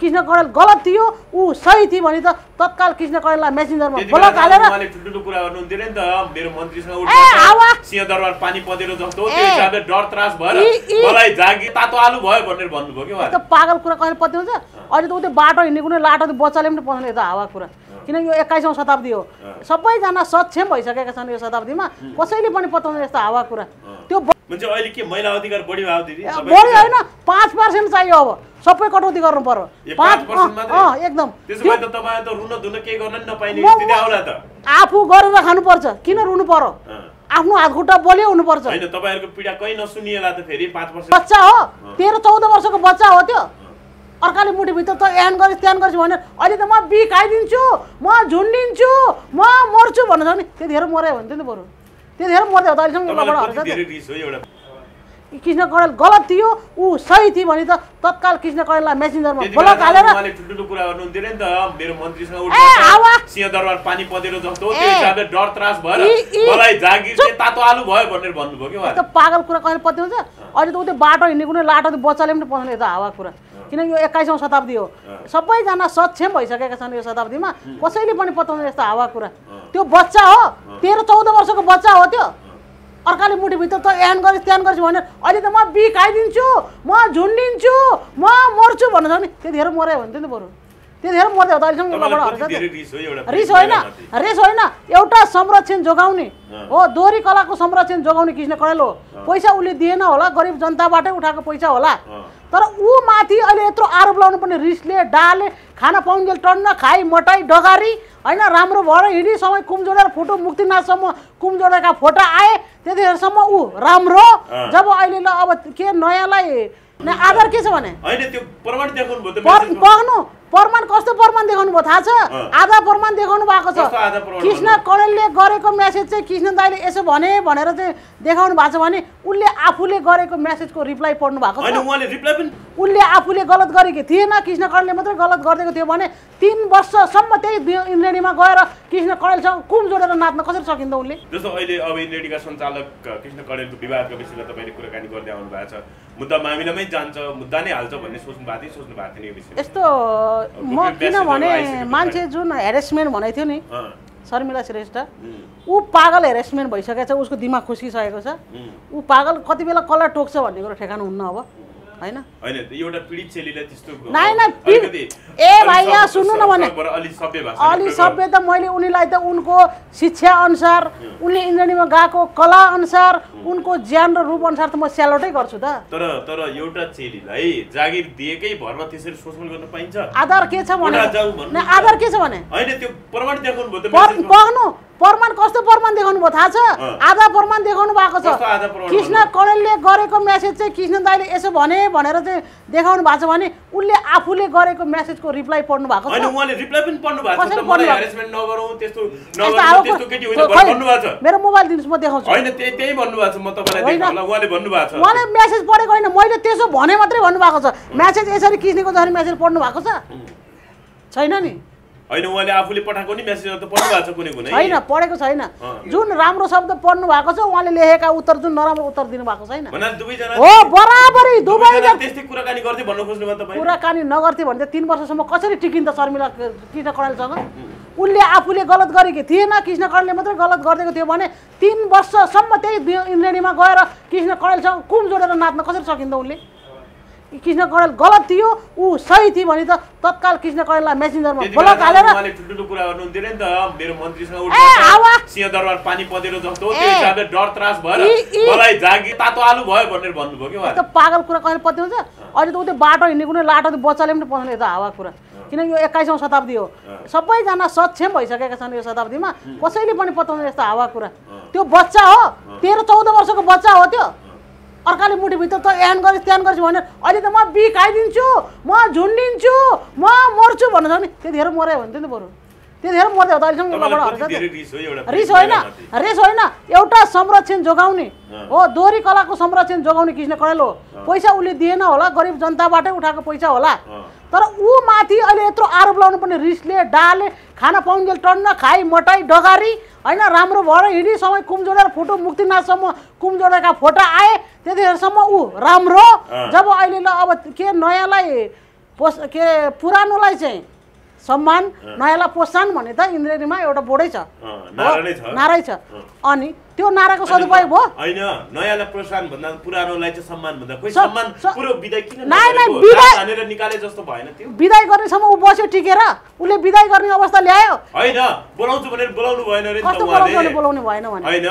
कृष्ण कडेल गलत थियो ऊ सही थियो भने त तत्काल कृष्ण कडेललाई मेसेन्जरमा ब्लक हालेर उहाँले ठुल्ठुलो कुरा गर्नु गर्नुहुन्थ्यो नि त मेरो मन्त्रीसँग उठ्नु सिंह दरबार पानी पदेरो जस्तो त्यो हिसाबले डर त्रास भएर मलाई जागी तातो आलु भयो भनेर भन्नु भयो के उहाँ त्यो पागल कुरा कहिले पत्यो हुन्छ अहिले त उ त्यो बाटो हिँड्ने कुनै लाटो त बच्चाले पनि पठाउने त हावा कुरा किन यो एक्काइसौँ शताब्दी हो सबैजना सक्षम भइसकेका छन् यो शताब्दीमा कसैले पनि पताउँदैन यस्तो हावा कुरा त्यो अहिले के महिला अधिकार बढी भयो दिदी बढी होइन पाँच पर्सेन्ट चाहियो अब सबै कटौती गर्नु पर्यो पाँच एकदम आफू गरेर खानुपर्छ किन रुनु पर्यो आफ्नो हात खुट्टा बलियो हुनुपर्छ बच्चा हो तेह्र चौध वर्षको बच्चा हो त्यो अर्काले मुठीभित्र त एन गरिस् त्यहाँ गरिस् भने अहिले त म बिकाइदिन्छु म झुन्डिन्छु म मर्छु भन्नु छ नि त्यतिखेर मऱ्यो भने त बरु त्यतिखेर मर्दै हो त अहिलेसम्म कृष्ण करेल गलत थियो ऊ सही थियो भने त तत्काल कृष्ण करेललाई मेसेन्जरमा ब्लक हालेर त पागल कुरा कहिले पत्ति हुन्छ अहिले त उ त्यो बाटो हिँड्ने कुनै लाटो त बच्चाले पनि पाउँदैन यता हावा कुरा किनकि यो एक्काइसौँ शताब्दी हो सबैजना सक्षम भइसकेका छन् यो शताब्दीमा कसैले पनि पताउँदैन यस्तो हावा कुरा त्यो बच्चा हो तेह्र चौध वर्षको बच्चा हो त्यो अर्काले मुठीभित्र त एन गरिस् त्यहाँ गरिस् भनेर अहिले त म बिकाइदिन्छु म झुन्डिन्छु म मर्छु भन्नु छ नि त्यतिखेर मऱ्यो भने नि बरु त्यतिखेर मर्दै हो त अहिलेसम्म रिस होइन रिस होइन एउटा संरक्षण जोगाउने हो दोहोरी कलाको संरक्षण जोगाउने किसिम कडेल हो पैसा उसले दिएन होला गरिब जनताबाटै उठाएको पैसा होला तर ऊ माथि अहिले यत्रो आरोप लाउनु पर्ने रिसले डाले खाना पाउन्जेल टन्न खाइ मटाइ डगारी होइन राम्रो भएर हिँडी समय कुम जोडेर फोटो मुक्तिनाथसम्म कुम जोडेका फोटो आए त्यतिखेरसम्म ऊ राम्रो जब अहिले ल अब के नयाँलाई आधार के छ भने बग्नु प्रमाण कस्तो प्रमाण देखाउनु भयो थाहा छ आधा प्रमाण देखाउनु भएको छ कृष्ण कडेलले गरेको म्यासेज चाहिँ कृष्ण दाईले यसो भने भनेर चाहिँ देखाउनु भएको छ भने उसले आफूले गरेको म्यासेजको रिप्लाई पढ्नु भएको छ उसले आफूले गलत गरेकी थिएन कृष्ण कणेलले मात्रै गलत गरिदिएको थियो भने तिन वर्षसम्म त्यही इन्द्रेणीमा गएर कृष्ण कुम जोडेर नाच्न कसरी सकिन्छ उसले जस्तो अहिले अब इन्द्रेणीका सञ्चालक कृष्ण विवादको विषयमा तपाईँले कुराकानी गर्दै आउनु भएको छ मुद्दा मामिलामै जान्छ मुद्दा नै हाल्छ भन्ने सोच्नु भएको थियो सोच्नु भएको थियो यो यस्तो म किनभने मान्छे जुन हेरेसमेन्ट भनेको थियो नि शर्मिला श्रेष्ठ ऊ पागल हेरेसमेन्ट भइसकेको छ उसको दिमाग खुसिसकेको छ ऊ पागल कति बेला कसलाई टोक्छ भन्ने कुरो ठेगान हुन्न अब होइन ए भाइ यहाँ सुन्नु न भने अलि सभ्य त मैले उनीलाई त उनको शिक्षा अनुसार उनले इन्जनीमा गएको कला अनुसार उनको ज्यान र रूप अनुसार त म स्यालोटै गर्छु त तर तर एउटा चेलीलाई जागिर दिएकै भरमा त्यसरी शोषण गर्न पाइन्छ आधार के छ भने आधार के छ भने होइन त्यो प्रमाण देखाउनु प्रमाण कस्तो प्रमाण देखाउनु भयो थाहा छ आधा प्रमाण देखाउनु भएको छ कृष्ण कडेलले गरेको म्यासेज चाहिँ कृष्ण दाईले यसो भने भनेर चाहिँ देखाउनु भएको छ भने उसले आफूले गरेको म्यासेजको रिप्लाई पढ्नु भएको छ मेरो मोबाइल दिनुहोस् म देखाउँछु उहाँले म्यासेज पढेको होइन मैले त्यसो भने मात्रै भन्नुभएको छ म्यासेज यसरी कृष्णको जसरी म्यासेज पढ्नु भएको छ छैन नि होइन पठाएको नि त पढ्नु भएको छ कुनै कुनै पढेको छैन जुन राम्रो शब्द पढ्नु भएको छ उहाँले लेखेका उत्तर जुन नराम्रो उत्तर दिनु भएको छैन हो कुराकानी खोज्नु भयो नगर्थे भने त तिन वर्षसम्म कसरी टिकिन्छ शर्मिला कृष्ण कडालसँग उसले आफूले गलत गरेकी थिएन कृष्ण कडेलले मात्रै गलत गरिदिएको थियो भने तिन वर्षसम्म त्यही इन्द्रेणीमा गएर कृष्ण कडेलसँग कुम जोडेर नाच्न कसरी सकिन्छ उसले कृष्ण कडेल गलत थियो ऊ सही थियो भने त तत्काल कृष्ण करेललाई मेसेन्जरमा ब्लक हालेर त पागल कुरा कहिले पत्ति हुन्छ अहिले त उ त्यो बाटो हिँड्ने कुनै लाटो त बच्चाले पनि पाउँदैन यता हावा कुरा किनकि यो एक्काइसौँ शताब्दी हो सबैजना सक्षम भइसकेका छन् यो शताब्दीमा कसैले पनि पताउँदैन यस्तो हावा कुरा त्यो बच्चा हो तेह्र चौध वर्षको बच्चा हो त्यो अर्काले मुठीभित्र त एन गरिस् त्यहाँ गरिस् भनेर अहिले त म बिकाइदिन्छु म झुन्डिन्छु म मर्छु भन्नु छ नि त्यतिखेर मऱ्यो भने नि बरु त्यतिखेर मर्दै हो त अहिलेसम्म रिस होइन रिस होइन एउटा संरक्षण जोगाउने हो दोहोरी कलाको संरक्षण जोगाउने कृष्ण कडेल हो पैसा उसले दिएन होला गरिब जनताबाटै उठाएको पैसा होला तर ऊ माथि अहिले यत्रो आरोप लाउनु पर्ने रिसले डाले खाना पाउने टन्न खाइ मटाइ डगारी होइन राम्रो भएर हिँडी समय कुम जोडेर फोटो मुक्तिनाथसम्म कुम जोडेका फोटो आए त्यतिखेरसम्म ऊ राम्रो जब अहिले ल अब के नयाँलाई पोस के पुरानोलाई चाहिँ सम्मान नयाँलाई पोषण भने त इन्द्रेणीमा एउटा बोर्डै छ नारै छ अनि त्यो नाराको सदुपयोग हो विदाय प्रोत्साहन सम्मान गर्नेसम्म ऊ बस्यो टिकेर उसले विदाय गर्ने अवस्था ल्यायो बोलाउनु भएन भने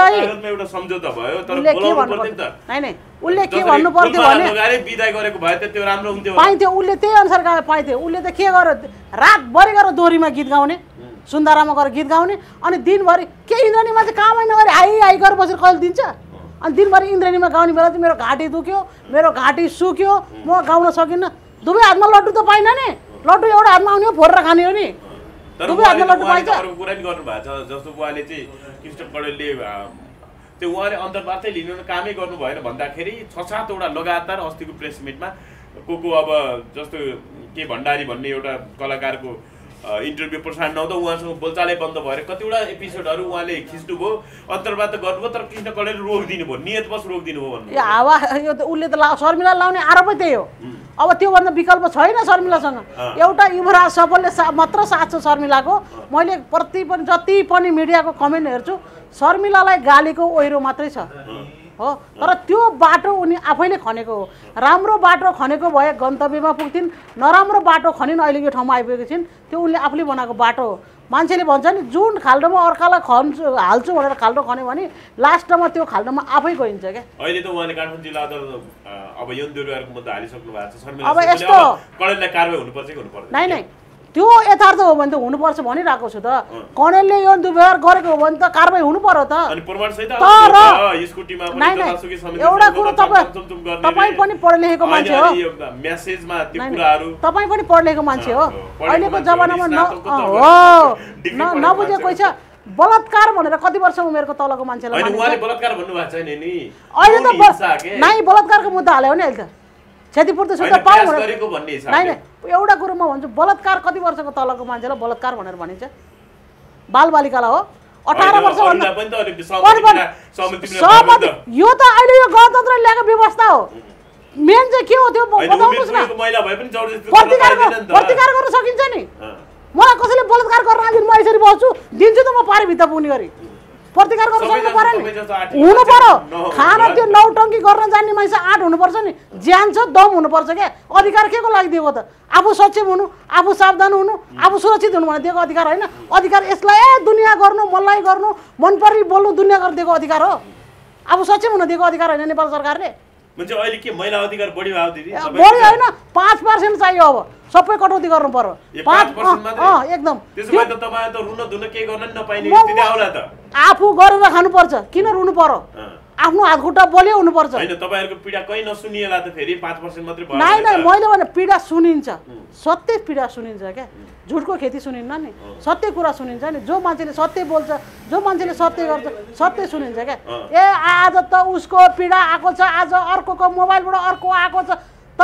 त एउटा उसले के भन्नु पर्थ्यो भने पाइन्थ्यो उसले त्यही अनुसार पाइन्थ्यो उसले त त के गर रातभरि गएर दोहोरीमा गीत गाउने सुन्दारामा गएर गीत गाउने अनि दिनभरि के इन्द्रणीमा चाहिँ कामै नगरी आइ आइ गरेर बसेर कहिले दिन्छ अनि दिनभरि इन्द्रणीमा गाउने बेला चाहिँ मेरो घाँटी दुख्यो मेरो घाँटी सुक्यो म गाउन सकिनँ दुवै हातमा लड्डु त पाइनँ नि लड्डु एउटा हातमा आउने हो फोरेर खाने हो नि दुवै हातमा लड्डु पाइन्छ गर्नुभएको छ जस्तो चाहिँ त्यो उहाँले अन्तर्वार्तै लिनु कामै गर्नु भएन भन्दाखेरि छ सातवटा लगातार अस्तिको प्रेस मिटमा को को अब जस्तो के भण्डारी भन्ने एउटा कलाकारको इन्टरभ्यू प्रसारण नहुँदा उहाँसँग बोलचालै बन्द भएर कतिवटा एपिसोडहरू उहाँले खिच्नुभयो अन्तर्वाद गर्नुभयो तर कृष्ण कडेल रोकिदिनु भयो नियत बस रोकिदिनु भयो भन्नु हावा यो त उसले त ला शर्मिला लाउने आरोपै त्यही हो अब त्योभन्दा विकल्प छैन शर्मिलासँग एउटा युवराज सफलले सा मात्र साथ छ शर्मिलाको मैले प्रति पनि जति पनि मिडियाको कमेन्ट हेर्छु शर्मिलालाई गालीको ओहिरो मात्रै छ हो तर त्यो बाटो उनी आफैले खनेको हो राम्रो बाटो खनेको भए गन्तव्यमा पुग्थिन् नराम्रो बाटो खनिन् अहिले यो ठाउँमा आइपुगेको छिन् त्यो उनले आफूले बनाएको बाटो हो मान्छेले भन्छ नि जुन खाल्डोमा अर्कालाई खन्छु हाल्छु भनेर खाल्डो खन्यो भने लास्टमा त्यो खाल्डोमा आफै गइन्छ क्या अहिले त उहाँले काठमाडौँ जिल्ला अब यो दुर्व्यवहारको मुद्दा हालिसक्नु भएको छ अब यस्तो नै नै त्यो यथार्थ हो भने त हुनुपर्छ भनिरहेको छु त कणेलले यो दुर्व्यवहार गरेको हो भने त कारवाही हुनु पर्यो त तर नै नै एउटा कुरो तपाईँ पनि पनि लेखेको मान्छे हो तपाईँ पनि लेखेको मान्छे हो अहिलेको जमानामा न हो नबुझेको छ बलात्कार भनेर कति वर्ष उमेरको तलको मान्छेलाई अहिले त नै बलात्कारको मुद्दा हाल्यो नि अहिले त क्षतिपूर्ति सुद्धा पाऊ भनेर एउटा कुरो म भन्छु बलात्कार कति वर्षको तलको मान्छेलाई बलात्कार भनेर भनिन्छ बालबालिकालाई हो अठार वर्ष सहमति यो त अहिले यो गणतन्त्र ल्याएको व्यवस्था हो मेन चाहिँ के हो त्यो बताउनुहोस् न प्रतिकार गर्न सकिन्छ नि मलाई कसैले बलात्कार गर्न म यसरी बस्छु दिन्छु त म पारिभित्र पुग्ने गरी प्रतिकार गर्न सक्नु पऱ्यो नि हुनु पऱ्यो खान त्यो नौटङ्की गर्न जान्ने मान्छे आँट हुनुपर्छ नि ज्यान छ दम हुनुपर्छ क्या अधिकार के को लागि दिएको त आफू सक्षम हुनु आफू सावधान हुनु आफू सुरक्षित हुनु भनेर दिएको अधिकार होइन अधिकार यसलाई ए दुनियाँ गर्नु मलाई गर्नु मन परि बोल्नु दुनियाँ गरेर दिएको अधिकार हो आफू सक्षम हुन दिएको अधिकार होइन नेपाल सरकारले हुन्छ अहिले के महिला अधिकार बढी भयो दिदी बढी होइन पाँच पर्सेन्ट चाहियो अब सबै कटौती गर्नु पर्यो पाँच एकदम त्यसो त तपाईँ त रुन धुन केही गर्न नि नपाइने आउला त आफू गरेर खानुपर्छ किन रुनु पर्यो आफ्नो हात खुट्टा बलियो हुनुपर्छ नाइ मैले भने पीडा सुनिन्छ सत्य पीडा सुनिन्छ क्या झुटको खेती सुनिन्न नि सत्य कुरा सुनिन्छ नि जो मान्छेले सत्य बोल्छ जो मान्छेले सत्य गर्छ सत्य सुनिन्छ क्या ए आज त उसको पीडा आएको छ आज अर्कोको मोबाइलबाट अर्को आएको छ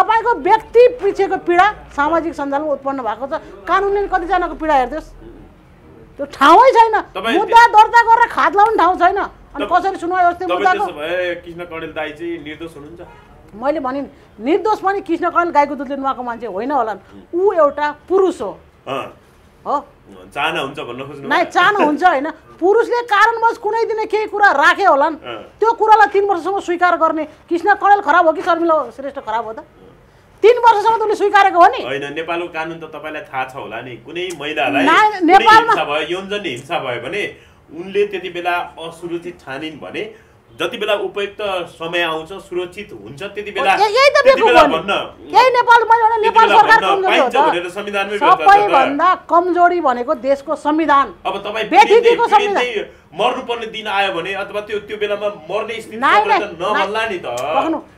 तपाईँको व्यक्ति पछिको पीडा सामाजिक सञ्जालमा उत्पन्न भएको छ कानुनले कतिजनाको पीडा हेरिदियोस् त्यो ठाउँै छैन मुद्दा दर्ता गरेर खाद लाउने ठाउँ छैन अनि कसरी सुनवाई अस्ति कृष्ण कणेल दाई चाहिँ निर्दोष हुनुहुन्छ मैले भने निर्दोष पनि कृष्ण कणेल गाईको दुधले नुहाएको मान्छे होइन होला ऊ एउटा पुरुष हो हो चाहना हुन्छ भन्न खोज्नु नै चाहना हुन्छ होइन पुरुषले कारणवश कुनै दिन केही कुरा राखे होला नि त्यो कुरालाई तिन वर्षसम्म स्वीकार गर्ने कृष्ण कणेल खराब हो कि शर्मिला श्रेष्ठ खराब हो त तिन वर्षसम्म उसले स्वीकारेको हो नि होइन नेपालको कानुन त तपाईँलाई थाहा छ होला नि कुनै महिलालाई नेपालमा हिंसा भयो यौनजन्य हिंसा भयो भने उनले त्यति बेला असुरक्षित ठानिन् भने जति बेला उपयुक्त समय आउँछ सुरक्षित हुन्छ त्यति बेला सबैभन्दा कमजोरी भनेको देशको संविधान अब तपाईँ मर्नुपर्ने दिन आयो भने अथवा त्यो त्यो बेलामा मर्ने स्थिति नभन्ला नि त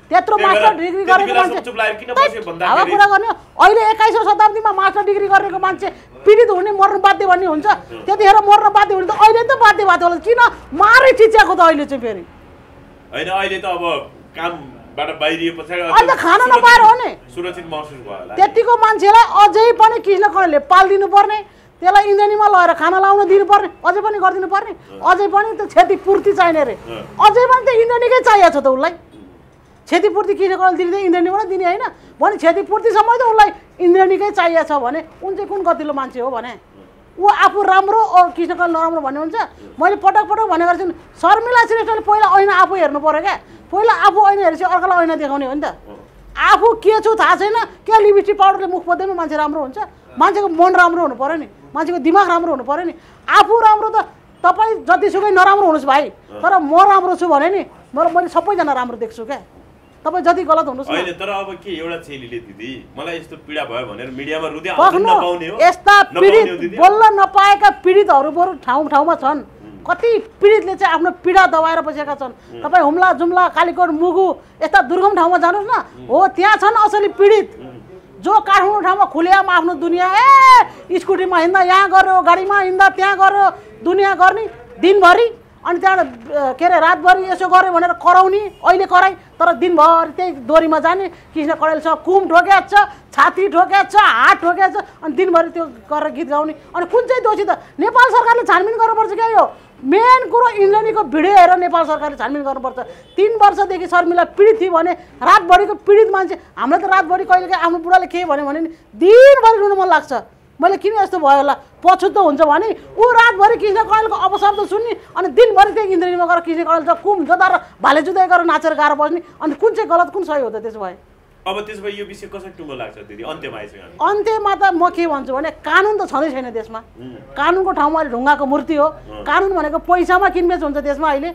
त्यत्रो मास्टर डिग्री गरेको मान्छे चुप किन कुरा भन्दा अहिले एक्काइसौँ शताब्दीमा मास्टर डिग्री गरेको मान्छे पीडित हुने मर्नु बाध्य भन्ने हुन्छ त्यतिखेर मर्न बाध्य हुने त अहिले त बाध्य बाध्य होला किन मारै चिच्याएको त अहिले चाहिँ फेरि होइन अहिले त अब काम खान हो नि महसुस भयो त्यतिको मान्छेलाई अझै पनि कहिले पालिदिनु पर्ने त्यसलाई इन्धनीमा लगेर खाना लाउन दिनुपर्ने अझै पनि गरिदिनु पर्ने अझै पनि त्यो क्षतिपूर्ति चाहिने अरे अझै पनि त्यो इन्धनीकै चाहिएको छ त उसलाई क्षतिपूर्ति किन दिँदै इन्द्रणीबाट दिने होइन भने क्षतिपूर्तिसम्म त उसलाई इन्द्रणीकै चाहिएको छ भने उन चाहिँ कुन गतिलो मान्छे हो भने ऊ आफू राम्रो कृष्णकाल नराम्रो भन्ने हुन्छ मैले पटक पटक भनेको गर्छु शर्मिला श्रेष्ठले पहिला ऐना आफू हेर्नु पऱ्यो क्या पहिला आफू ऐना हेरेपछि अर्कालाई ऐना देखाउने हो नि त आफू के छु थाहा छैन क्या लिपस्टिक पाउडरले मुख पर्दैन मान्छे राम्रो हुन्छ मान्छेको मन राम्रो हुनु नि मान्छेको दिमाग राम्रो हुनु नि आफू राम्रो त तपाईँ जतिसुकै नराम्रो हुनुहोस् भाइ तर म राम्रो छु भने नि मलाई मैले सबैजना राम्रो देख्छु क्या तपाईँ जति गलत हुनुहोस् तर अब के एउटा चेलीले दिदी मलाई यस्तो पीडा भयो भनेर मिडियामा रुदिया यस्ता पीडित बोल्न नपाएका पीडितहरू बरु ठाउँ ठाउँमा छन् कति पीडितले चाहिँ आफ्नो पीडा दबाएर बसेका छन् तपाईँ हुम्ला जुम्ला कालीकोट मुगु यस्ता दुर्गम ठाउँमा जानुहोस् न हो त्यहाँ छन् असली पीडित जो काठमाडौँ ठाउँमा खुलियामा आफ्नो दुनियाँ ए स्कुटीमा हिँड्दा यहाँ गऱ्यो गाडीमा हिँड्दा त्यहाँ गऱ्यो दुनियाँ गर्ने दिनभरि अनि त्यहाँबाट के अरे रातभरि यसो गऱ्यो भनेर कराउने अहिले कराइ तर दिनभरि त्यही दोरीमा जाने कृष्ण कडेलसँग कुम ढोक्याएको छ छाती ढोक्याएको छ हात ठोकिया छ अनि दिनभरि त्यो गरेर गीत गाउने अनि कुन चाहिँ दोषी त नेपाल सरकारले छानबिन गर्नुपर्छ क्या यो मेन कुरो इन्द्रनीको भिडियो हेरेर नेपाल सरकारले छानबिन गर्नुपर्छ तिन वर्षदेखि शर्मिला पीडित थियो भने रातभरिको पीडित मान्छे हामीलाई त रातभरि कहिले आफ्नो बुढाले के भन्यो भने दिनभरि रुनु मन लाग्छ मैले किन यस्तो भयो होला त हुन्छ भने ऊ रातभरि कृष्ण कहिलेको अपशब्द सुन्ने अनि दिनभरि त्यही इन्द्रेणीमा गएर कृष्ण कहिले त कुम जोदाएर भाले जुदा गरेर नाचेर गाएर बस्ने अनि कुन चाहिँ गलत कुन सही हो त त्यसो भए अब त्यसो भए यो विषय कसरी टुङ्गो लाग्छ दिदी अन्त्यमा आइसक्यो अन्त्यमा त म के भन्छु भने कानुन त छँदै छैन देशमा कानुनको ठाउँमा अहिले ढुङ्गाको मूर्ति हो कानुन भनेको पैसामा किनबेच हुन्छ त्यसमा अहिले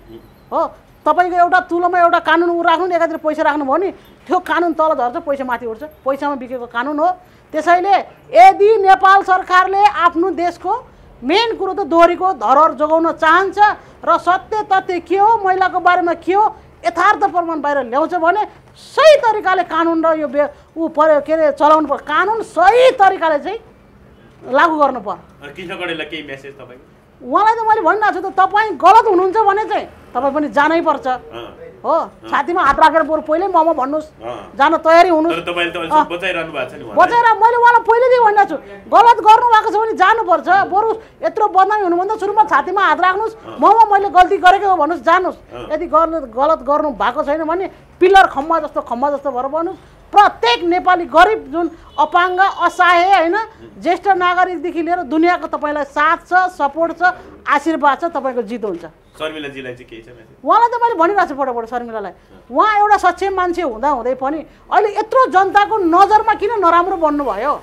हो तपाईँको एउटा तुलोमा एउटा कानुन ऊ राख्नु नि एकातिर पैसा राख्नु भयो नि त्यो कानुन तल झर्छ पैसा माथि उठ्छ पैसामा बिकेको कानुन हो त्यसैले यदि नेपाल सरकारले आफ्नो देशको मेन कुरो त दोहोरीको धरोहर जोगाउन चाहन्छ र सत्य तथ्य के हो महिलाको बारेमा के हो यथार्थ प्रमाण बाहिर ल्याउँछ भने सही तरिकाले कानुन र यो ऊ पर्यो के अरे चलाउनु पर्यो कानुन सही तरिकाले चाहिँ लागू गर्नु पर्यो उहाँलाई त मैले भनिरहेको छु त तपाईँ गलत हुनुहुन्छ भने चाहिँ तपाईँ पनि जानै पर्छ हो छातीमा हात राखेर बरु पहिल्यै मोमो भन्नुहोस् जान तयारी हुनु बचाएर मैले उहाँलाई पहिल्यैदेखि भनिरहेको छु गलत गर्नु भएको छ भने जानुपर्छ बरु यत्रो बदनामी हुनुभन्दा सुरुमा छातीमा हात राख्नुहोस् मोमो मैले गल्ती गरेको हो भन्नुहोस् जानुहोस् यदि गर्नु गलत गर्नु भएको छैन भने पिल्लर खम्मा जस्तो खम्मा जस्तो भएर भन्नुहोस् प्रत्येक नेपाली गरिब जुन अपाङ्ग असहाय होइन ज्येष्ठ नागरिकदेखि लिएर दुनियाँको तपाईँलाई साथ छ सपोर्ट छ आशीर्वाद छ तपाईँको जित हुन्छ शर्मिलाजीलाई चाहिँ छ उहाँलाई त मैले भनिरहेको छु पटकपटक शर्मिलालाई उहाँ एउटा सक्षम मान्छे हुँदा हुँदै पनि अहिले यत्रो जनताको नजरमा किन नराम्रो बन्नुभयो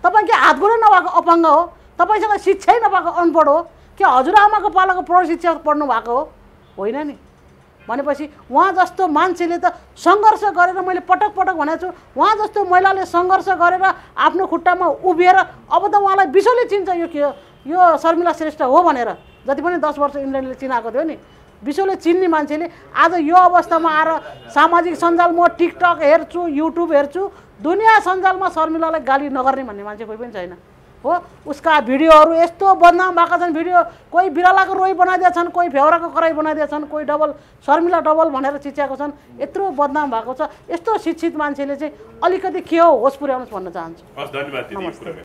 तपाईँ के हात गोडै नभएको अपाङ्ग हो तपाईँसँग शिक्षै नभएको अनपढ हो कि हजुरआमाको पालाको प्रौढ शिक्षा पढ्नु भएको हो होइन नि भनेपछि उहाँ जस्तो मान्छेले त सङ्घर्ष गरेर मैले पटक पटक भनेको छु उहाँ जस्तो महिलाले सङ्घर्ष गरेर आफ्नो खुट्टामा उभिएर अब त उहाँलाई विश्वले चिन्छ यो के यो शर्मिला श्रेष्ठ हो भनेर जति पनि दस वर्ष इङ्ल्यान्डले चिनाएको थियो नि विश्वले चिन्ने मान्छेले आज यो अवस्थामा आएर सामाजिक सञ्जाल म टिकटक हेर्छु युट्युब हेर्छु दुनियाँ सञ्जालमा शर्मिलालाई गाली नगर्ने भन्ने मान्छे कोही पनि छैन हो उसका भिडियोहरू यस्तो बदनाम भएका छन् भिडियो कोही बिरालाको रोही बनाइदिएछन् कोही फेवराको कराई बनाइदिएछन् कोही डबल शर्मिला डबल भनेर चिच्याएको छन् यत्रो बदनाम भएको छ यस्तो शिक्षित मान्छेले चाहिँ अलिकति के हो होस् पुर्याउनुहोस् भन्न चाहन्छु धन्यवाद